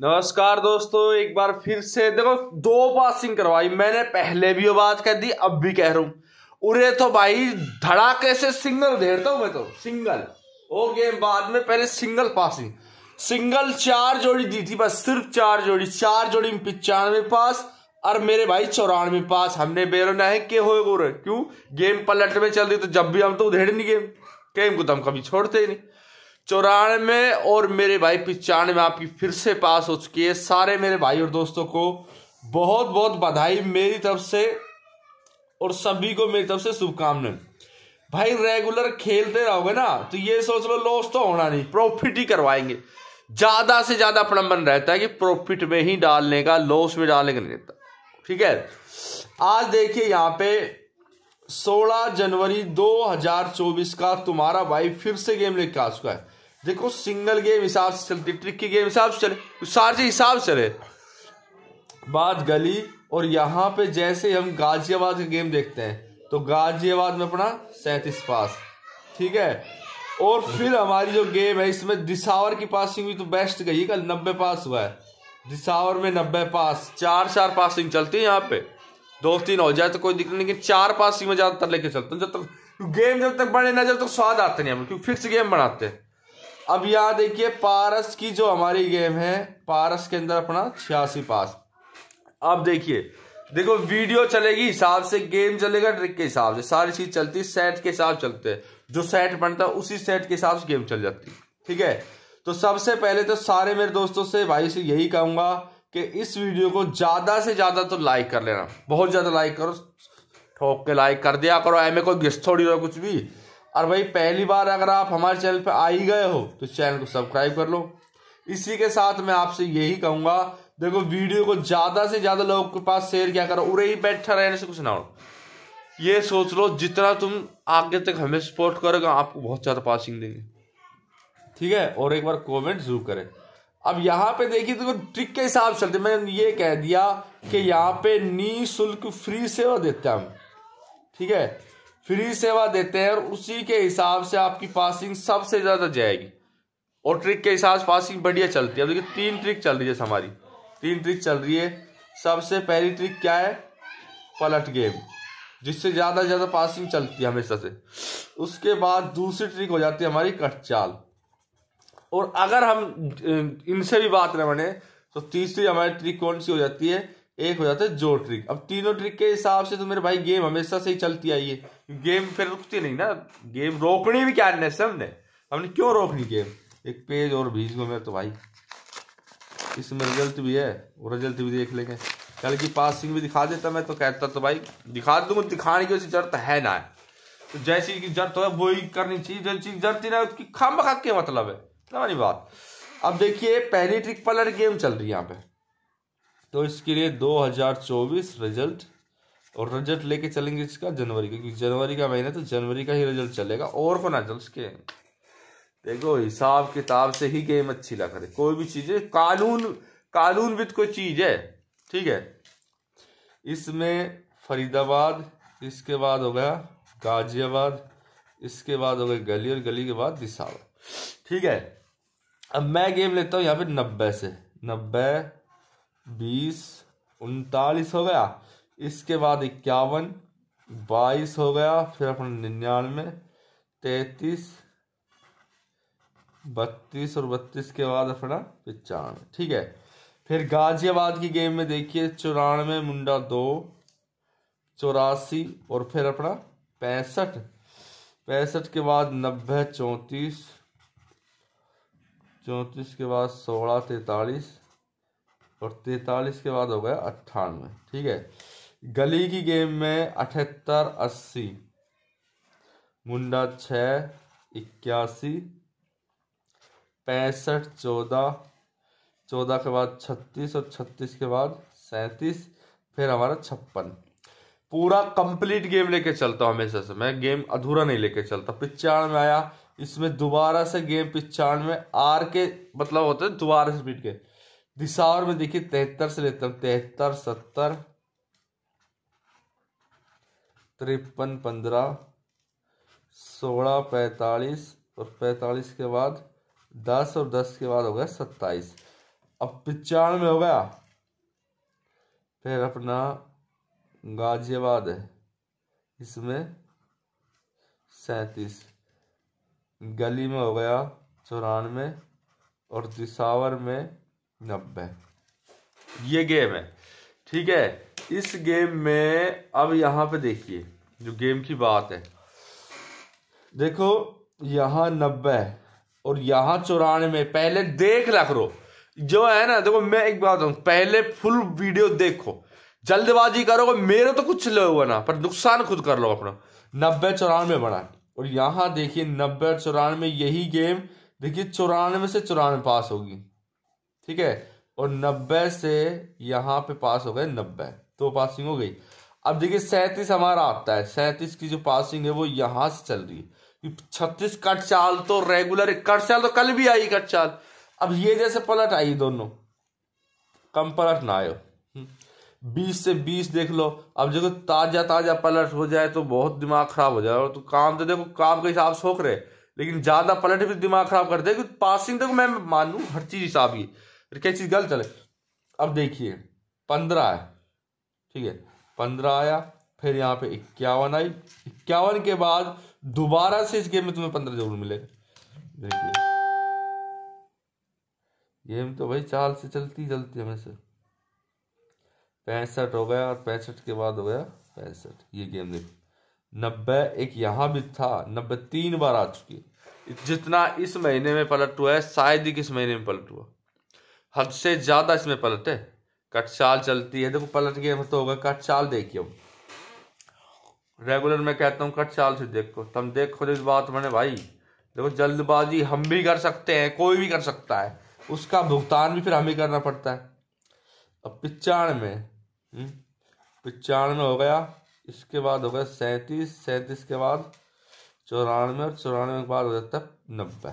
नमस्कार दोस्तों एक बार फिर से देखो दो पासिंग करवाई मैंने पहले भी बात कर दी अब भी कह रहा हूं उरे तो भाई धड़ाके से सिंगल देता हूं मैं तो सिंगल हो गेम बाद में पहले सिंगल पासिंग सिंगल चार जोड़ी दी थी बस सिर्फ चार जोड़ी चार जोड़ी में पिचानवे पास और मेरे भाई चौरानवे पास हमने बेरोना है के हो क्यों गेम पलट में चल रही तो जब भी हम तो उधेड़ नहीं गेम गेम को तो हम कभी छोड़ते ही नहीं चौरानवे और मेरे भाई पिचानवे आपकी फिर से पास हो चुकी है सारे मेरे भाई और दोस्तों को बहुत बहुत बधाई मेरी तरफ से और सभी को मेरी तरफ से शुभकामनाएं भाई रेगुलर खेलते रहोगे ना तो ये सोच लो लॉस तो होना नहीं प्रॉफिट ही करवाएंगे ज्यादा से ज्यादा अपना मन रहता है कि प्रॉफिट में ही डालने का लॉस में डालने का नहीं रहता ठीक है आज देखिए यहाँ पे 16 जनवरी 2024 का तुम्हारा भाई फिर से गेम लेके आ चुका है देखो सिंगल गेम हिसाब से चलती ट्रिकी गेम हिसाब से चले सारे हिसाब से चले बात गली और यहाँ पे जैसे हम गाजियाबाद का गेम देखते हैं तो गाजियाबाद में अपना सैंतीस पास ठीक है और फिर हमारी जो गेम है इसमें दिसावर की पासिंग भी तो बेस्ट गई है कल नब्बे पास हुआ है दिसावर में नब्बे पास चार चार पासिंग चलती है यहाँ पे दो तीन हो जाए तो कोई दिक्कत नहीं चार पासिंग में ज़्यादातर लेके चलते हैं जब तक गेम जब तक बने ना जब तक स्वाद आते नहीं हम क्योंकि फिक्स गेम बनाते हैं अब यहाँ देखिए पारस की जो हमारी गेम है पारस के अंदर अपना छियासी पास अब देखिए देखो वीडियो चलेगी हिसाब से गेम चलेगा ट्रिक के हिसाब से सारी चीज चलती सेट के हिसाब चलते हैं जो सेट बनता है उसी सेट के हिसाब से गेम चल जाती है ठीक है तो सबसे पहले तो सारे मेरे दोस्तों से भाई से यही कहूंगा कि इस वीडियो को ज़्यादा से ज़्यादा तो लाइक कर लेना बहुत ज़्यादा लाइक करो ठोक के लाइक कर दिया करो एम में कोई गिस्त थोड़ी हो कुछ भी और भाई पहली बार अगर आप हमारे चैनल पर आ ही गए हो तो चैनल को सब्सक्राइब कर लो इसी के साथ मैं आपसे यही कहूंगा देखो वीडियो को ज़्यादा से ज़्यादा लोगों के पास शेयर क्या करो उरे ही बैठा रहने से कुछ ना हो ये सोच लो जितना तुम आगे तक हमें सपोर्ट करोगे आपको बहुत ज़्यादा पासिंग देंगे ठीक है और एक बार कमेंट जरूर करें अब यहाँ पे देखिए देखो ट्रिक के हिसाब से चलते मैंने ये कह दिया कि यहाँ पे निःशुल्क फ्री सेवा देते हैं हम ठीक है फ्री सेवा देते हैं और उसी के हिसाब से आपकी पासिंग सबसे ज़्यादा जाएगी और ट्रिक के हिसाब से पासिंग बढ़िया चलती है अब देखिए तीन ट्रिक चल रही है हमारी तीन ट्रिक चल रही है सबसे पहली ट्रिक क्या है पलट गेम जिससे ज़्यादा से ज़्यादा पासिंग चलती है हमेशा से उसके बाद दूसरी ट्रिक हो जाती है हमारी कट चाल और अगर हम इनसे भी बात न बने तो तीसरी हमारी ट्रिक कौन सी हो जाती है एक हो जाता है जोर ट्रिक अब तीनों ट्रिक के हिसाब से तो मेरे भाई गेम हमेशा से ही चलती आई है गेम फिर रुकती नहीं ना गेम रोकनी भी क्या है हमने हमने क्यों रोकनी गेम एक पेज और भेज दो मेरे तो भाई इसमें रिजल्ट भी है और रिजल्ट भी देख लेंगे कल की पासिंग भी दिखा देता मैं तो कहता तो भाई दिखा दूंगा तो दिखाने की वजह जरूरत तो है ना तो जैसी की जरूरत तो है वही करनी चाहिए जो चीज़ जरूरत ही ना उसकी खाम खा के मतलब है समझ बात अब देखिए पहली ट्रिक पलट गेम चल रही है यहाँ पे तो इसके लिए 2024 रिजल्ट और रिजल्ट लेके चलेंगे इसका जनवरी का क्योंकि जनवरी का महीना तो जनवरी का ही रिजल्ट चलेगा और फोन ना के देखो हिसाब किताब से ही गेम अच्छी ला रही कोई भी चीज़ है कानून कानून विद कोई चीज़ है ठीक है इसमें फरीदाबाद इसके बाद हो गया गाजियाबाद इसके बाद हो गए गली और गली के बाद दिसावर ठीक है अब मैं गेम लेता हूँ यहाँ पे नब्बे से नब्बे बीस उनतालीस हो गया इसके बाद इक्यावन बाईस हो गया फिर अपना निन्यानवे तैतीस बत्तीस और बत्तीस के बाद अपना पचानवे ठीक है फिर गाजियाबाद की गेम में देखिए चौरानवे मुंडा दो चौरासी और फिर अपना पैंसठ पैंसठ के बाद नब्बे चौंतीस चौंतीस के बाद सोलह तैतालीस और तैतालीस के बाद हो गया अट्ठानवे ठीक है गली की गेम में अठहत्तर अस्सी मुंडा छ इक्यासी पैंसठ चौदह चौदह के बाद छत्तीस और छत्तीस के बाद सैंतीस फिर हमारा छप्पन पूरा कंप्लीट गेम लेके चलता हूँ हमेशा से मैं गेम अधूरा नहीं लेके चलता पिचानवे आया इसमें दोबारा से गेम पिचानवे आर के मतलब होते हैं दोबारा से बीट के दिशा और में देखिए तिहत्तर से लेता हूं तिहत्तर सत्तर तिरपन पंद्रह सोलह पैतालीस और पैतालीस के बाद दस और दस के बाद हो गया सत्ताईस अब पचानवे हो गया फिर अपना गाजियाबाद है इसमें सैतीस गली में हो गया चौरानवे और दिसावर में नब्बे ये गेम है ठीक है इस गेम में अब यहाँ पे देखिए जो गेम की बात है देखो यहाँ नब्बे और यहाँ चौरानवे पहले देख रख करो जो है ना देखो मैं एक बात पहले फुल वीडियो देखो जल्दबाजी करोगे मेरे तो कुछ लो हुआ ना पर नुकसान खुद कर लो अपना नब्बे चौरानवे बना और यहाँ देखिए नब्बे चौरानवे यही गेम देखिए चौरानवे से चौरानवे पास होगी ठीक है और नब्बे से यहाँ पे पास हो गए नब्बे तो पासिंग हो गई अब देखिए सैंतीस हमारा आता है सैंतीस की जो पासिंग है वो यहाँ से चल रही है छत्तीस कट चाल तो रेगुलर कट चाल तो कल भी आई कट चाल अब ये जैसे पलट आई दोनों कम पलट ना आयो हम्म। बीस से बीस देख लो अब देखो ताजा ताजा पलट हो जाए तो बहुत दिमाग खराब हो जाए और तो काम तो देखो काम के हिसाब से सोख रहे लेकिन ज्यादा पलट भी दिमाग खराब कर करते पासिंग देखो मैं मानू हर चीज हिसाब ही तो क्या चीज़ गलत चले अब देखिए पंद्रह है ठीक है पंद्रह आया फिर यहाँ पे इक्यावन आई इक्यावन के बाद दोबारा से इस गेम में तुम्हें पंद्रह जरूर मिलेगा देखिए गेम तो भाई चाल से चलती चलती हमेशा पैंसठ हो गया और पैंसठ के बाद हो गया पैंसठ ये गेम देखो नब्बे एक यहाँ भी था नब्बे तीन बार आ चुकी है जितना इस महीने में पलट हुआ है शायद ही किस महीने में पलट हुआ हद से ज़्यादा इसमें पलट है कट चाल चलती है देखो पलट के तो मतलब होगा कट चाल देखिए रेगुलर मैं कहता हूँ कट चाल से देखो तुम देखो इस बात मैंने भाई देखो जल्दबाजी हम भी कर सकते हैं कोई भी कर सकता है उसका भुगतान भी फिर हमें करना पड़ता है अब पिचानवे हम्म, पिचानवे हो गया इसके बाद हो गया सैंतीस सैंतीस के बाद चौरानवे और चौरानवे के बाद हो जाता है नब्बे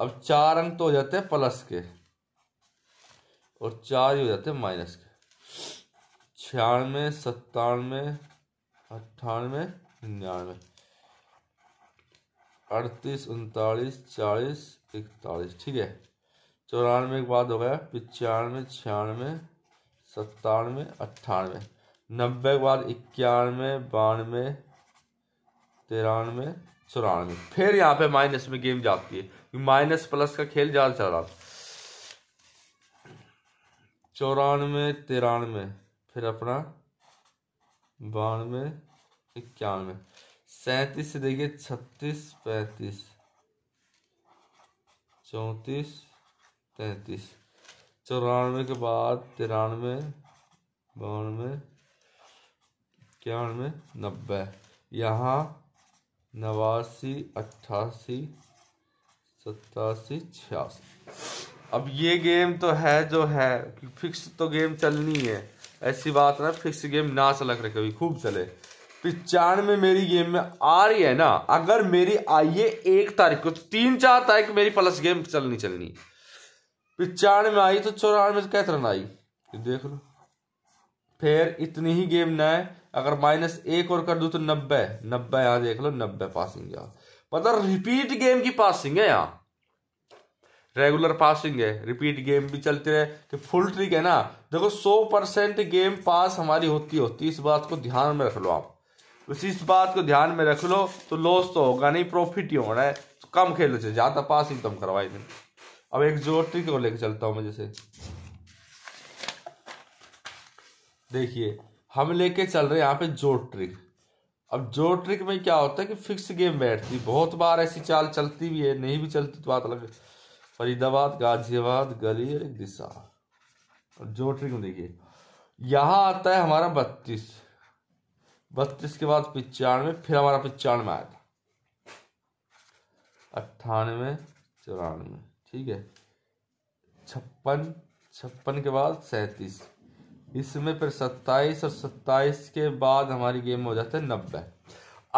अब चार अंक तो हो जाते हैं प्लस के और चार ही हो जाते हैं माइनस के छियानवे सत्तानवे अट्ठानवे निन्यानवे अड़तीस उनतालीस चालीस इकतालीस ठीक है चौरानवे के बाद हो गया पचानवे छियानवे सत्तानवे अट्ठानवे नब्बे के बाद इक्यानवे बानवे तिरानवे चौरानवे फिर यहाँ पे माइनस में गेम जाती है माइनस प्लस का खेल ज़्यादा चल रहा चौरानवे तिरानवे फिर अपना बानवे इक्यानवे सैंतीस से देखिए छत्तीस पैंतीस चौंतीस तैतीस चौरानवे के बाद तिरानवे बानवे इक्यानवे नब्बे यहाँ नवासी अट्ठासी सतासी छियासी अब ये गेम तो है जो है फिक्स तो गेम चलनी है ऐसी बात ना फिक्स गेम ना चला कर कभी खूब चले पिचानवे मेरी गेम में आ रही है ना अगर मेरी आई है एक तारीख को तो तीन चार तारीख मेरी प्लस गेम चलनी चलनी पिचानवे में आई तो चौरानवे से कैसे रन आई देख लो फिर इतनी ही गेम ना है अगर माइनस एक और कर दू तो नब्बे नब्बे यहां देख लो नब्बे पासिंग यहाँ मतलब रिपीट गेम की पासिंग है यहाँ रेगुलर पासिंग है रिपीट गेम भी चलते रहे कि फुल ट्रिक है ना देखो सौ परसेंट गेम पास हमारी होती होती इस बात को ध्यान में रख लो आप उसी इस बात को ध्यान में रख लो तो लॉस तो होगा नहीं प्रॉफिट ही होना है तो कम खेलो चाहिए ज़्यादा पासिंग तुम तो करवाई दिन अब एक जो ट्रिक को लेकर चलता हूँ मैं जैसे देखिए हम लेके चल रहे हैं यहाँ पे जो ट्रिक अब जो ट्रिक में क्या होता है कि फिक्स गेम बैठती बहुत बार ऐसी चाल चलती भी है नहीं भी चलती तो बात अलग है फरीदाबाद गाजियाबाद गली दिशा और जोटरी में देखिए यहाँ आता है हमारा बत्तीस बत्तीस के बाद पिचानवे फिर हमारा पिचानवे आया था अट्ठानवे चौरानवे ठीक है छप्पन छप्पन के बाद सैतीस इसमें फिर सत्ताईस और सत्ताईस के बाद हमारी गेम हो जाता है नब्बे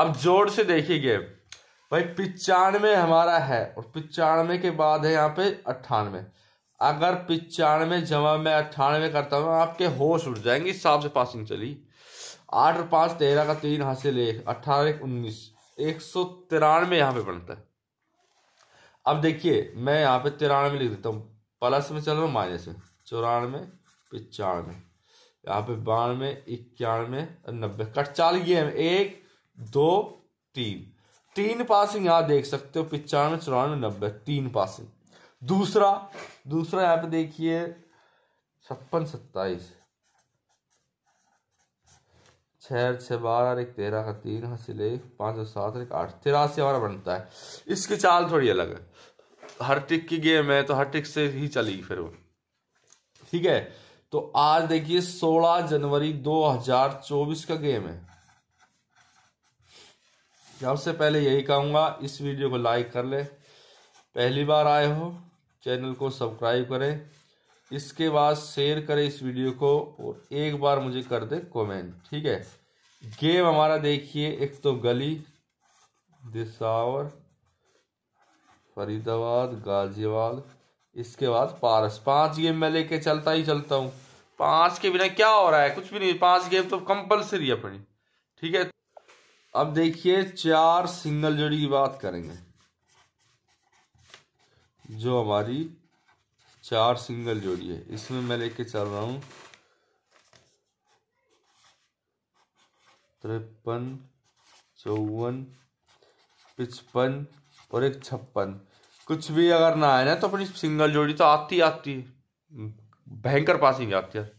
अब जोर से देखिए गेम भाई पिचानवे हमारा है और पिचानवे के बाद है यहाँ पे अट्ठानवे अगर पिचानवे जमा में अट्ठानवे करता हूँ आपके होश उड़ जाएंगे इस हिसाब से पासिंग चली आठ और पाँच तेरह का तीन हासिल एक अट्ठारह एक उन्नीस एक सौ तिरानवे यहाँ पे बनता है अब देखिए मैं यहाँ पे तिरानवे लिख देता हूँ प्लस में चल रहा माइनस में चौरानवे पिचानवे यहाँ पे बानवे इक्यानवे नब्बे कट चाल ये एक दो तीन तीन पासिंग यहां देख सकते हो पिचानवे चौरानवे नब्बे तीन पासिंग दूसरा दूसरा यहां पे देखिए छप्पन सत्ताईस छह छह बारह एक तेरह का तीन हासिल एक पांच सौ सात एक आठ तिरासी हमारा बनता है इसकी चाल थोड़ी अलग है हर टिक की गेम है तो हर टिक से ही चली फिर वो ठीक है तो आज देखिए सोलह जनवरी दो हजार चौबीस का गेम है सबसे पहले यही कहूँगा इस वीडियो को लाइक कर ले पहली बार आए हो चैनल को सब्सक्राइब करें इसके बाद शेयर करें इस वीडियो को और एक बार मुझे कर दे कमेंट ठीक है गेम हमारा देखिए एक तो गली दिसावर फरीदाबाद गाजियाबाद इसके बाद पारस पांच गेम मैं लेके चलता ही चलता हूँ पांच के बिना क्या हो रहा है कुछ भी नहीं पांच गेम तो कंपलसरी है अपनी ठीक है अब देखिए चार सिंगल जड़ी की बात करेंगे जो हमारी चार सिंगल जोड़ी है इसमें मैं लेके चल रहा हूं तिरपन चौवन पिचपन और एक छप्पन कुछ भी अगर ना आए ना तो अपनी सिंगल जोड़ी तो आती आती है भयंकर पासिंग आती है